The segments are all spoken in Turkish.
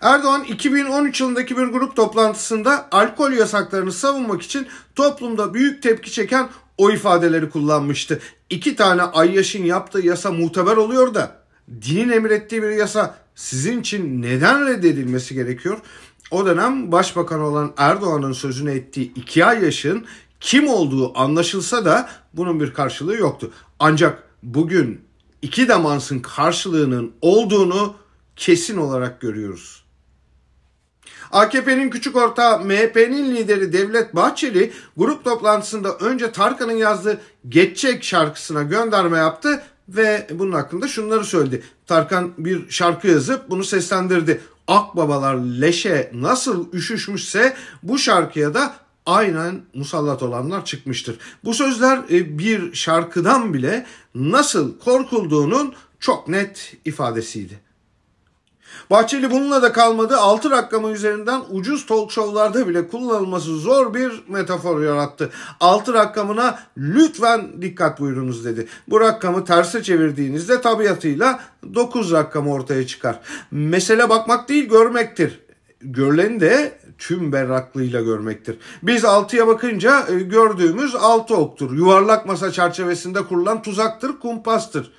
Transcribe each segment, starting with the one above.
Erdoğan 2013 yılındaki bir grup toplantısında alkol yasaklarını savunmak için toplumda büyük tepki çeken o ifadeleri kullanmıştı. İki tane Ayyaş'ın yaptığı yasa muteber oluyor da dinin emrettiği bir yasa sizin için neden reddedilmesi gerekiyor? O dönem başbakan olan Erdoğan'ın sözünü ettiği iki ay yaşın kim olduğu anlaşılsa da bunun bir karşılığı yoktu. Ancak bugün iki damansın karşılığının olduğunu kesin olarak görüyoruz. AKP'nin küçük ortağı MHP'nin lideri Devlet Bahçeli grup toplantısında önce Tarkan'ın yazdığı Geçecek şarkısına gönderme yaptı ve bunun hakkında şunları söyledi. Tarkan bir şarkı yazıp bunu seslendirdi. Akbabalar leşe nasıl üşüşmüşse bu şarkıya da aynen musallat olanlar çıkmıştır. Bu sözler e, bir şarkıdan bile nasıl korkulduğunun çok net ifadesiydi. Bahçeli bununla da kalmadı. Altı rakamı üzerinden ucuz talk show'larda bile kullanılması zor bir metafor yarattı. Altı rakamına lütfen dikkat buyurunuz dedi. Bu rakamı terse çevirdiğinizde tabiatıyla dokuz rakam ortaya çıkar. Mesele bakmak değil görmektir. Görüleni de tüm berraklığıyla görmektir. Biz altıya bakınca e, gördüğümüz altı oktur. Yuvarlak masa çerçevesinde kurulan tuzaktır, kumpastır.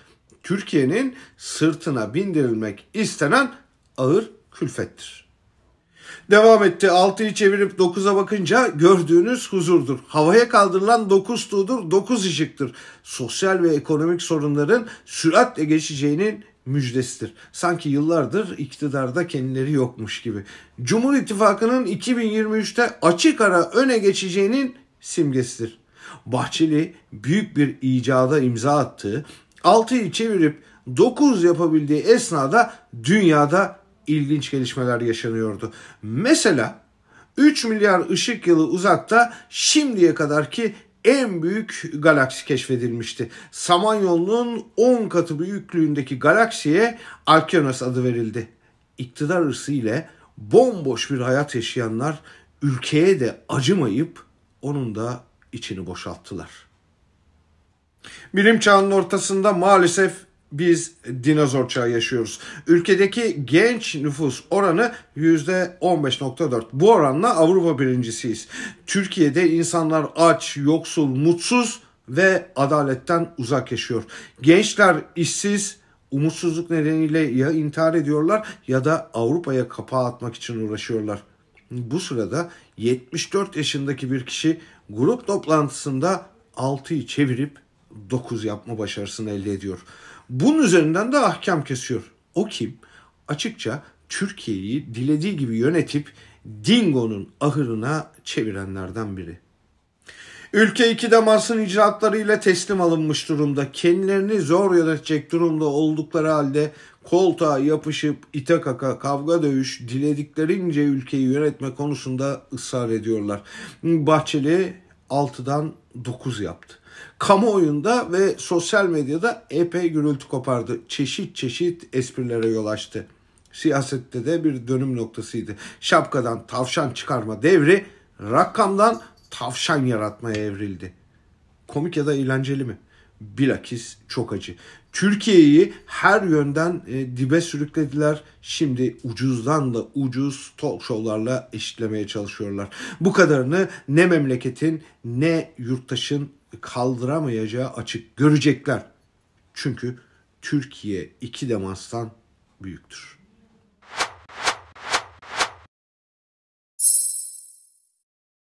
Türkiye'nin sırtına bindirilmek istenen ağır külfettir. Devam etti. altı'yı çevirip 9'a bakınca gördüğünüz huzurdur. Havaya kaldırılan 9 tuğdur, 9 ışıktır. Sosyal ve ekonomik sorunların süratle geçeceğinin müjdesidir. Sanki yıllardır iktidarda kendileri yokmuş gibi. Cumhur İttifakı'nın 2023'te açık ara öne geçeceğinin simgesidir. Bahçeli büyük bir icada imza attığı 6'yı çevirip 9 yapabildiği esnada dünyada ilginç gelişmeler yaşanıyordu. Mesela 3 milyar ışık yılı uzakta şimdiye kadarki en büyük galaksi keşfedilmişti. Samanyolu'nun 10 katı büyüklüğündeki galaksiye Alkyonos adı verildi. İktidar hırsı ile bomboş bir hayat yaşayanlar ülkeye de acımayıp onun da içini boşalttılar.'' Bilim çağının ortasında maalesef biz dinozor çağı yaşıyoruz. Ülkedeki genç nüfus oranı %15.4. Bu oranla Avrupa birincisiyiz. Türkiye'de insanlar aç, yoksul, mutsuz ve adaletten uzak yaşıyor. Gençler işsiz, umutsuzluk nedeniyle ya intihar ediyorlar ya da Avrupa'ya kapağı atmak için uğraşıyorlar. Bu sırada 74 yaşındaki bir kişi grup toplantısında altıyı çevirip 9 yapma başarısını elde ediyor. Bunun üzerinden de ahkam kesiyor. O kim? Açıkça Türkiye'yi dilediği gibi yönetip Dingo'nun ahırına çevirenlerden biri. Ülke 2 Damas'ın icraatlarıyla teslim alınmış durumda. Kendilerini zor yönetecek durumda oldukları halde koltuğa yapışıp ite kaka kavga dövüş dilediklerince ülkeyi yönetme konusunda ısrar ediyorlar. Bahçeli 6'dan 9 yaptı. Kamuoyunda ve sosyal medyada epey gürültü kopardı. Çeşit çeşit esprilere yol açtı. Siyasette de bir dönüm noktasıydı. Şapkadan tavşan çıkarma devri rakamdan tavşan yaratmaya evrildi. Komik ya da eğlenceli mi? Bilakis çok acı. Türkiye'yi her yönden e, dibe sürüklediler. Şimdi ucuzdan da ucuz talk show'larla eşitlemeye çalışıyorlar. Bu kadarını ne memleketin ne yurttaşın kaldıramayacağı açık görecekler. Çünkü Türkiye iki demastan büyüktür.